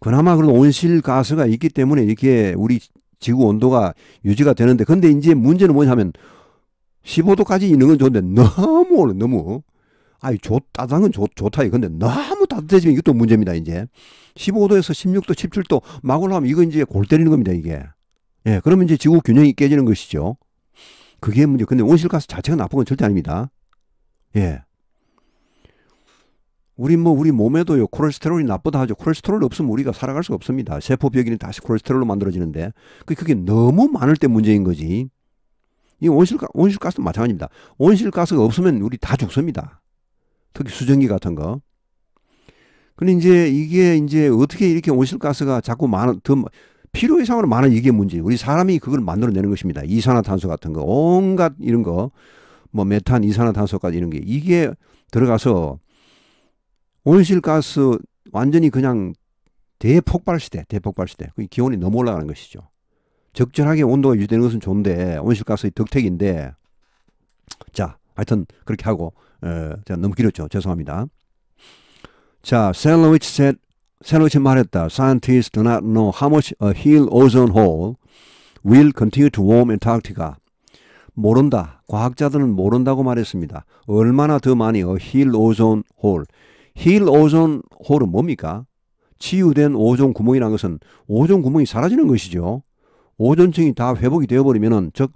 그나마 그런 온실 가스가 있기 때문에 이렇게 우리 지구 온도가 유지가 되는데 근데 이제 문제는 뭐냐면 15도까지 있는 건 좋은데 너무 너무 아이 좋따뜻은 좋, 좋다 근데 너무 따뜻해지면 이것도 문제입니다 이제 15도에서 16도 17도 막으라오면이건 이제 골 때리는 겁니다 이게 예 그러면 이제 지구 균형이 깨지는 것이죠 그게 문제 근데 온실가스 자체가 나쁜 건 절대 아닙니다 예 우리 뭐 우리 몸에도요 콜레스테롤이 나쁘다 하죠. 콜레스테롤 없으면 우리가 살아갈 수가 없습니다. 세포 벽이 다시 콜레스테롤로 만들어지는데 그, 그게 너무 많을 때 문제인 거지. 이 온실가, 온실가스도 마찬가지입니다. 온실가스가 없으면 우리 다 죽습니다. 특히 수증기 같은 거. 근데 이제 이게 이제 어떻게 이렇게 온실가스가 자꾸 많은 더 필요 이상으로 많은 이게 문제. 우리 사람이 그걸 만들어내는 것입니다. 이산화탄소 같은 거, 온갖 이런 거, 뭐 메탄, 이산화탄소까지 이런 게 이게 들어가서 온실가스 완전히 그냥 대폭발 시대, 대폭발 시대. 그 기온이 너무 올라가는 것이죠. 적절하게 온도가 유지되는 것은 좋은데 온실가스의 덕택인데 자 하여튼 그렇게 하고 에, 어, 제가 너무 길었죠. 죄송합니다. 자, 셀로위치 said, 셀로위치 말했다. Scientists do not know how much a hill ozone hole will continue to warm Antarctica. 모른다. 과학자들은 모른다고 말했습니다. 얼마나 더 많이 a hill ozone hole 힐 오존 홀은 뭡니까? 치유된 오존 구멍이라는 것은 오존 구멍이 사라지는 것이죠. 오존층이 다 회복이 되어버리면은 즉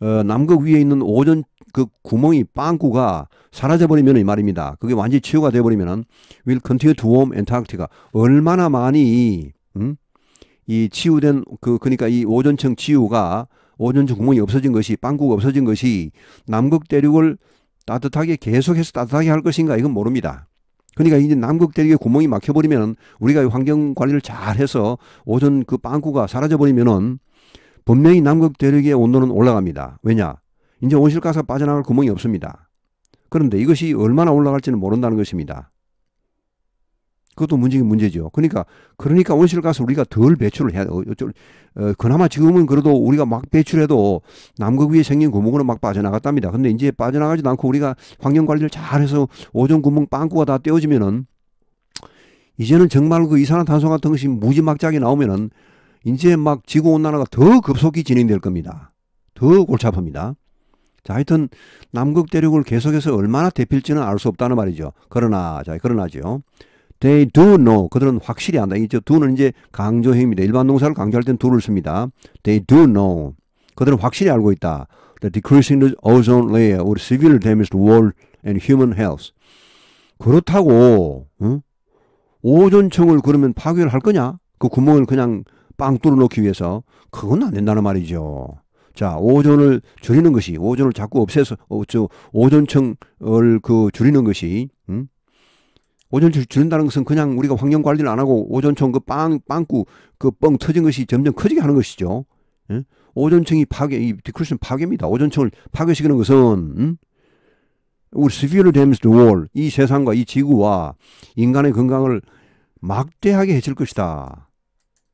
어, 남극 위에 있는 오존 그 구멍이 빵꾸가 사라져버리면 이 말입니다. 그게 완전히 치유가 되어버리면은 will continue to warm Antarctica 얼마나 많이 음? 이 치유된 그 그러니까 이 오존층 치유가 오존층 구멍이 없어진 것이 빵꾸가 없어진 것이 남극 대륙을 따뜻하게 계속해서 따뜻하게 할 것인가 이건 모릅니다. 그러니까 이제 남극 대륙에 구멍이 막혀버리면 우리가 환경 관리를 잘해서 오존 그 빵꾸가 사라져버리면은 분명히 남극 대륙의 온도는 올라갑니다. 왜냐? 이제 온실가스가 빠져나갈 구멍이 없습니다. 그런데 이것이 얼마나 올라갈지는 모른다는 것입니다. 그것도 문제긴 문제죠. 그러니까 그러니까 온실가스 우리가 덜 배출을 해야 어, 어쩔 어, 그나마 지금은 그래도 우리가 막 배출해도 남극 위에 생긴 구멍으로 막 빠져나갔답니다. 근데 이제 빠져나가지도 않고 우리가 환경 관리를 잘해서 오존 구멍 빵꾸가 다 떼어지면은 이제는 정말 그 이산화탄소 같은 것이 무지막지하게 나오면은 이제 막 지구 온난화가 더 급속히 진행될 겁니다. 더 골치 아픕니다. 자, 하여튼 남극 대륙을 계속해서 얼마나 대필지는 알 수 없다는 말이죠. 그러나, 자, 그러나죠. They do know. 그들은 확실히 안다. 이제 do는 이제 강조형입니다. 일반 동사를 강조할 땐 do를 씁니다. They do know. 그들은 확실히 알고 있다. The decreasing the ozone layer or severe damage to world and human health. 그렇다고 응? 오존층을 그러면 파괴를 할 거냐? 그 구멍을 그냥 빵 뚫어놓기 위해서 그건 안 된다는 말이죠. 자, 오존을 줄이는 것이 오존을 자꾸 없애서 어, 오존층을 그 줄이는 것이 응? 오존 층 줄인다는 것은 그냥 우리가 환경 관리를 안 하고 오존층 그 빵, 빵꾸, 그 뻥 터진 것이 점점 커지게 하는 것이죠. 예? 오존층이 파괴, 이 디크루션 파괴입니다. 오존층을 파괴시키는 것은, 음? 우리 스피어를 데미스 월이 세상과 이 지구와 인간의 건강을 막대하게 해칠 것이다.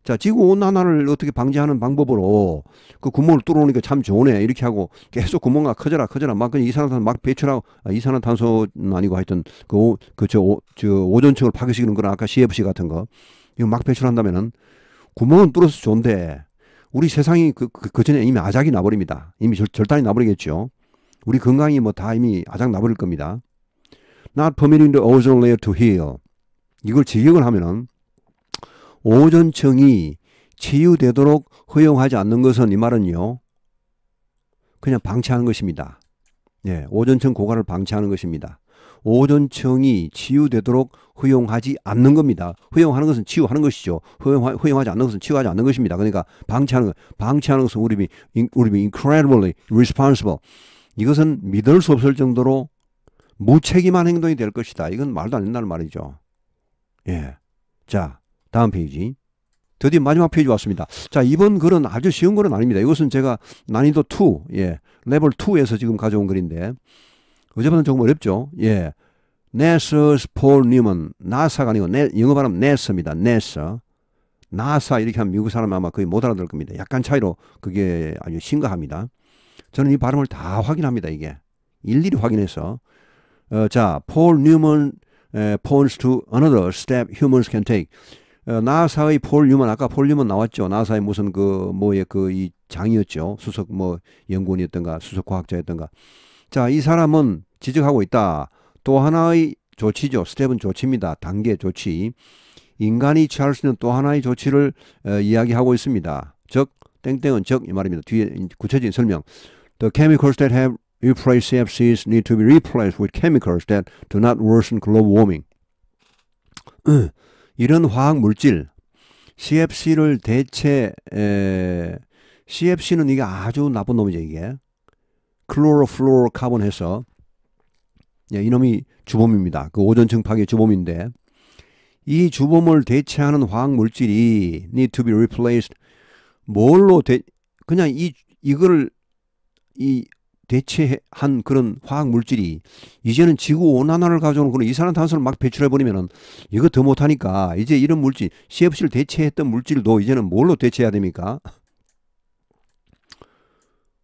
자, 지구 온난화를 어떻게 방지하는 방법으로 그 구멍을 뚫어놓으니까 참 좋네. 이렇게 하고 계속 구멍이 커져라, 커져라. 막 이산화탄소 막 배출하고, 아, 이산화탄소는 아니고 하여튼 그, 그, 저, 오, 저 오존층을 파괴시키는 거나 아까 CFC 같은 거. 이거 막 배출한다면은 구멍은 뚫어서 좋은데 우리 세상이 그, 그, 그 전에 이미 아작이 나버립니다. 이미 절, 절단이 나버리겠죠. 우리 건강이 뭐 다 이미 아작 나버릴 겁니다. Not permitting the ozone layer to heal. 이걸 직역을 하면은 오존청이 치유되도록 허용하지 않는 것은 이 말은요. 그냥 방치하는 것입니다. 예, 오존청 고갈을 방치하는 것입니다. 오존청이 치유되도록 허용하지 않는 겁니다. 허용하는 것은 치유하는 것이죠. 허용하, 허용하지 않는 것은 치유하지 않는 것입니다. 그러니까 방치하는 것, 방치하는 것은 우리이 우리이 incredibly responsible. 이것은 믿을 수 없을 정도로 무책임한 행동이 될 것이다. 이건 말도 안 된다는 말이죠. 예. 자, 다음 페이지. 드디어 마지막 페이지 왔습니다. 자, 이번 글은 아주 쉬운 글은 아닙니다. 이것은 제가 난이도 2, 예, 레벨 2에서 지금 가져온 글인데, 어제보다는 조금 어렵죠? 예. 네서스 폴 뉴먼, 나사가 아니고, 네, 영어 발음 네서입니다. 네서. 나사 이렇게 하면 미국 사람 아마 거의 못 알아들 겁니다. 약간 차이로 그게 아주 심각합니다. 저는 이 발음을 다 확인합니다. 이게 일일이 확인해서 어, 자, Paul Newman uh, points to another step humans can take. 어, 나사의 폴 뉴먼 아까 폴 뉴먼 나왔죠. 나사의 무슨 그 뭐의 그 이 장이었죠. 수석 뭐 연구원이었던가 수석 과학자였던가. 자, 이 사람은 지적하고 있다. 또 하나의 조치죠. 스텝은 조치입니다. 단계 조치. 인간이 취할 수 있는 또 하나의 조치를 어, 이야기하고 있습니다. 즉 땡땡은 즉 이 말입니다. 뒤에 구체적인 설명. The chemicals that have replaced CFCs need to be replaced with chemicals that do not worsen global warming. 어, 이런 화학 물질 CFC를 대체 에, CFC는 이게 아주 나쁜 놈이죠 이게 클로로플로로카본 해서 예, 이놈이 주범입니다. 그 오존층 파괴 주범인데 이 주범을 대체하는 화학 물질이 need to be replaced 뭘로 대 그냥 이 이거를 이 대체한 그런 화학 물질이 이제는 지구 온난화를 가져오는 그런 이산화탄소를 막 배출해 버리면은 이거 더 못하니까 이제 이런 물질 CFC를 대체했던 물질도 이제는 뭘로 대체해야 됩니까?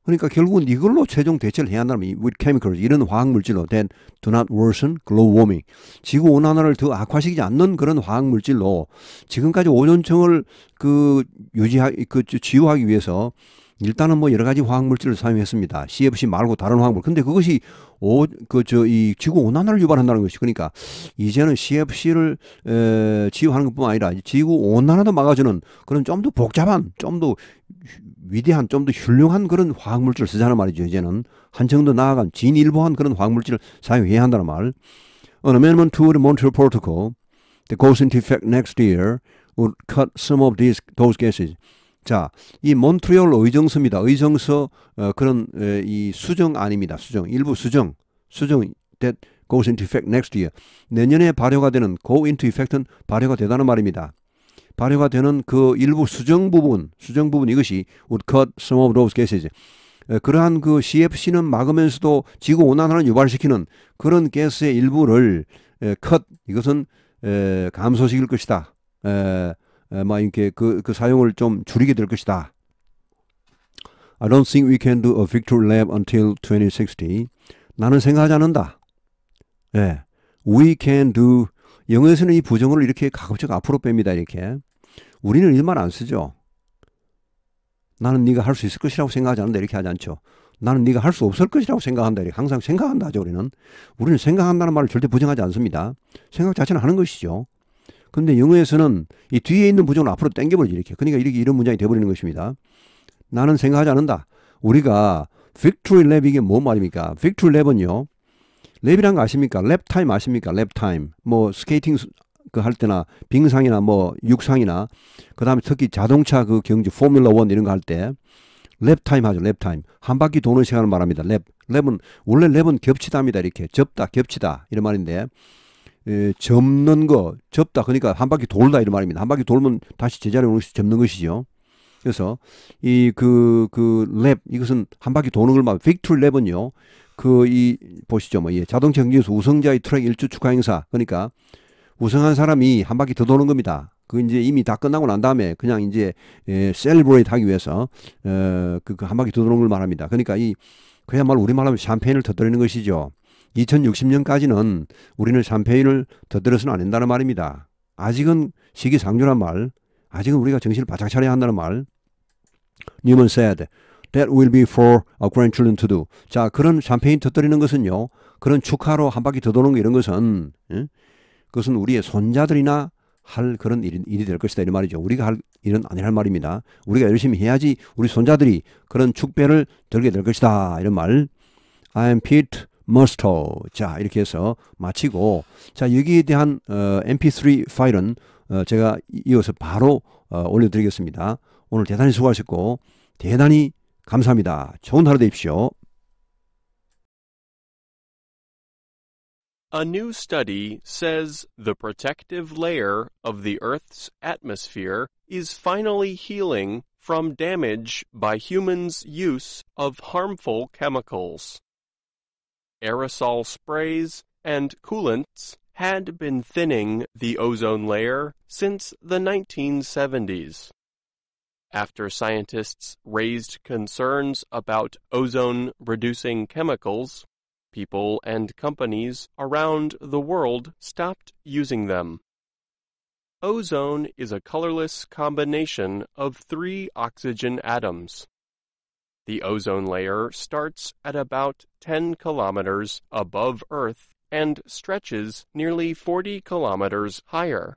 그러니까 결국은 이걸로 최종 대체를 해야 한다면 with chemicals 이런 화학 물질로 then do not worsen global warming 지구 온난화를 더 악화시키지 않는 그런 화학 물질로 지금까지 오존층을 그 유지하 그지우하기 위해서 일단은 뭐 여러 가지 화학 물질을 사용했습니다. CFC 말고 다른 화학물. 근데 그것이 오그저 이 지구 온난화를 유발한다는 것이 그러니까 이제는 CFC를 에, 지유하는 것뿐만 아니라 지구 온난화도 막아주는 그런 좀 더 복잡한, 좀 더 위대한, 좀 더 훌륭한 그런 화학 물질을 쓰자는 말이죠. 이제는 한층 더 나아간 진일보한 그런 화학 물질을 사용해야 한다는 말. An amendment to the Montreal Protocol that goes into effect next year would cut some of these those gases. 자, 이 몬트리올 의정서입니다. 의정서 어, 그런 에, 이수정아닙니다 수정 일부 수정 수정 that goes into effect next year 내년에 발효가 되는 go into effect은 발효가 되다는 말입니다. 발효가 되는 그 일부 수정 부분 수정 부분 이것이 would cut some of those gases 그러한 그 CFC는 막으면서도 지구 온난화를 유발시키는 그런 가스의 일부를 에, cut 이것은 에, 감소시킬 것이다. 에, 막 이렇게 그, 그 사용을 좀 줄이게 될 것이다. I don't think we can do a Victor lab until 2060. 나는 생각하지 않는다. 예. We can do 영어에서는 이 부정어를 이렇게 가급적 앞으로 뺍니다. 이렇게. 우리는 일만 안 쓰죠. 나는 네가 할 수 있을 것이라고 생각하지 않는다. 이렇게 하지 않죠. 나는 네가 할 수 없을 것이라고 생각한다. 이렇게 항상 생각한다 죠 우리는. 우리는 생각한다는 말을 절대 부정하지 않습니다. 생각 자체는 하는 것이죠. 근데 영어에서는 이 뒤에 있는 부정을 앞으로 당겨버리지 이렇게. 그러니까 이렇게 이런 문장이 돼버리는 것입니다. 나는 생각하지 않는다. 우리가 victory lap 이게 뭔 말입니까? victory lap은요. 랩이란 거 아십니까? 랩 타임 아십니까? 랩 타임. 뭐 스케이팅 그 할 때나 빙상이나 뭐 육상이나 그다음에 특히 자동차 그 경주 포뮬러 원 이런 거 할 때랩 타임 하죠. 랩 타임. 한 바퀴 도는 시간을 말합니다. 랩. 랩은 원래 랩은 겹치다입니다. 이렇게 접다, 겹치다 이런 말인데 에, 접는 거 접다 그러니까 한 바퀴 돌다 이런 말입니다. 한 바퀴 돌면 다시 제자리에 오는 것이 접는 것이죠. 그래서 이 그 그 랩 이것은 한 바퀴 도는 걸말 빅툴 랩은요. 그 이 보시죠. 뭐 예, 자동차 경기에서 우승자의 트랙 1주 축하 행사. 그러니까 우승한 사람이 한 바퀴 더 도는 겁니다. 그 이제 이미 다 끝나고 난 다음에 그냥 이제 셀브레이트 예, 하기 위해서 에, 어, 그, 그한 바퀴 더 도는 걸 말합니다. 그러니까 이 그야말로 우리말로 하면 샴페인을 터뜨리는 것이죠. 2060년까지는 우리는 샴페인을 더들어서는 안 된다는 말입니다. 아직은 시기상조란 말, 아직은 우리가 정신을 바짝 차려야 한다는 말. Newman said, That will be for our grandchildren to do. 자, 그런 샴페인 터뜨리는 것은요, 그런 축하로 한 바퀴 더 도는 거 이런 것은, 예? 그것은 우리의 손자들이나 할 그런 일 일이 될 것이다. 이런 말이죠. 우리가 할 일은 아니란 말입니다. 우리가 열심히 해야지 우리 손자들이 그런 축배를 들게 될 것이다. 이런 말. I am Pete 머스터 자 이렇게 해서 마치고 자 여기에 대한 어, mp3 파일은 어, 제가 이어서 바로 어, 올려드리겠습니다 오늘 대단히 수고하셨고 대단히 감사합니다 좋은 하루 되십시오 A new study says the protective layer of the Earth's atmosphere is finally healing from damage by humans' use of harmful chemicals. aerosol sprays, and coolants had been thinning the ozone layer since the 1970s. After scientists raised concerns about ozone reducing chemicals, people and companies around the world stopped using them. Ozone is a colorless combination of three oxygen atoms. The ozone layer starts at about 10 kilometers above Earth and stretches nearly 40 kilometers higher.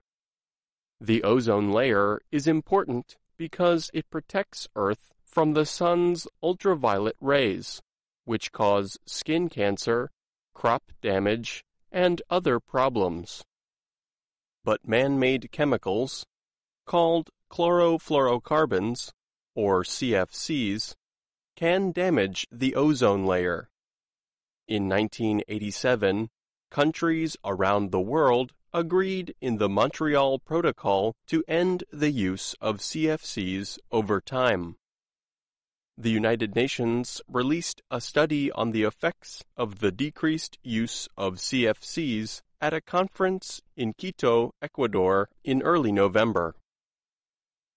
The ozone layer is important because it protects Earth from the sun's ultraviolet rays, which cause skin cancer, crop damage, and other problems. But man-made chemicals, called chlorofluorocarbons, or CFCs, can damage the ozone layer. In 1987, countries around the world agreed in the Montreal Protocol to end the use of CFCs over time. The United Nations released a study on the effects of the decreased use of CFCs at a conference in Quito, Ecuador in early November.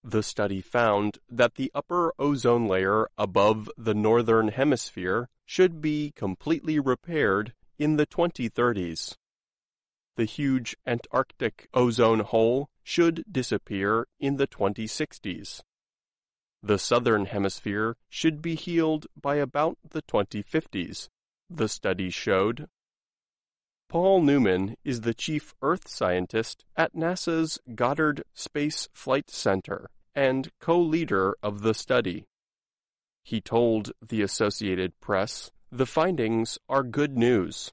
The study found that the upper ozone layer above the northern hemisphere should be completely repaired in the 2030s. The huge Antarctic ozone hole should disappear in the 2060s. The southern hemisphere should be healed by about the 2050s, the study showed. Paul Newman is the chief earth scientist at NASA's Goddard Space Flight Center and co-leader of the study. He told the Associated Press, the findings are good news.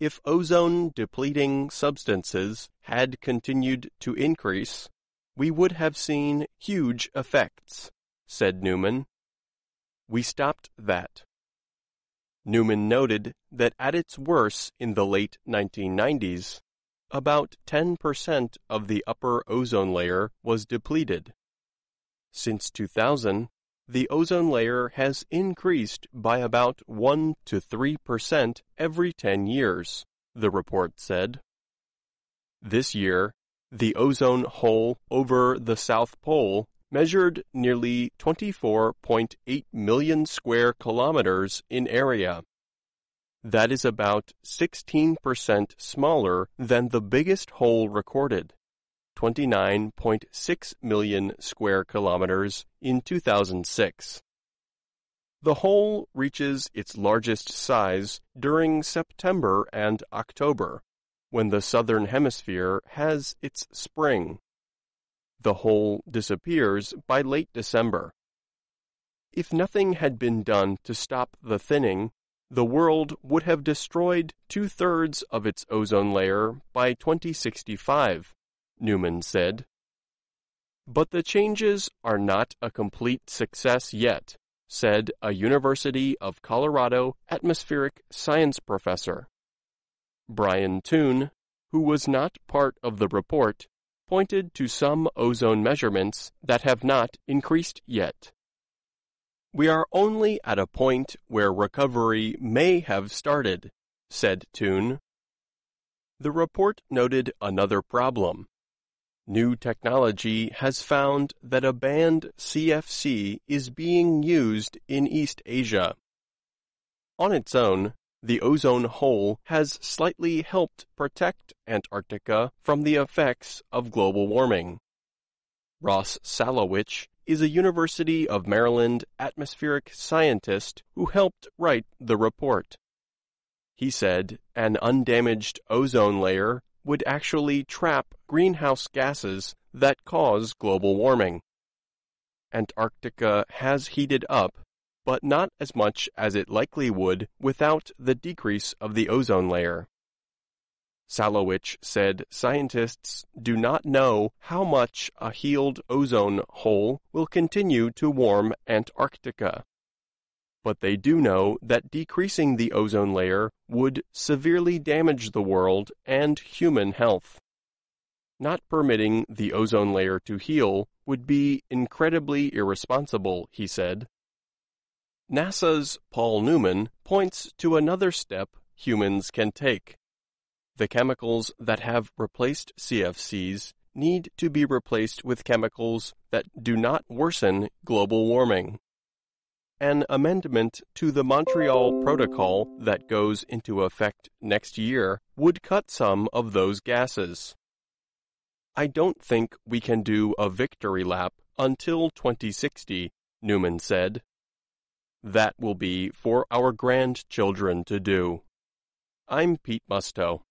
If ozone depleting substances had continued to increase, we would have seen huge effects, said Newman. We stopped that. Newman noted that at its worst in the late 1990s, about 10% of the upper ozone layer was depleted. Since 2000, the ozone layer has increased by about 1 to 3% every 10 years, the report said. This year, the ozone hole over the South Pole measured nearly 24.8 million square kilometers in area. That is about 16% smaller than the biggest hole recorded, 29.6 million square kilometers in 2006. The hole reaches its largest size during September and October, when the southern hemisphere has its spring. The hole disappears by late December. If nothing had been done to stop the thinning, the world would have destroyed two thirds of its ozone layer by 2065, Newman said. But the changes are not a complete success yet, said a University of Colorado atmospheric science professor. Brian Toon, who was not part of the report, pointed to some ozone measurements that have not increased yet. We are only at a point where recovery may have started, said Toon. The report noted another problem. New technology has found that a banned CFC is being used in East Asia. On its own, the ozone hole has slightly helped protect Antarctica from the effects of global warming. Ross Salowich is a University of Maryland atmospheric scientist who helped write the report. He said an undamaged ozone layer would actually trap greenhouse gases that cause global warming. Antarctica has heated up but not as much as it likely would without the decrease of the ozone layer. Salowich said scientists do not know how much a healed ozone hole will continue to warm Antarctica. But they do know that decreasing the ozone layer would severely damage the world and human health. Not permitting the ozone layer to heal would be incredibly irresponsible, he said. NASA's Paul Newman points to another step humans can take. The chemicals that have replaced CFCs need to be replaced with chemicals that do not worsen global warming. An amendment to the Montreal Protocol that goes into effect next year would cut some of those gases. I don't think we can do a victory lap until 2060, Newman said. That will be for our grandchildren to do. I'm Pete Musto.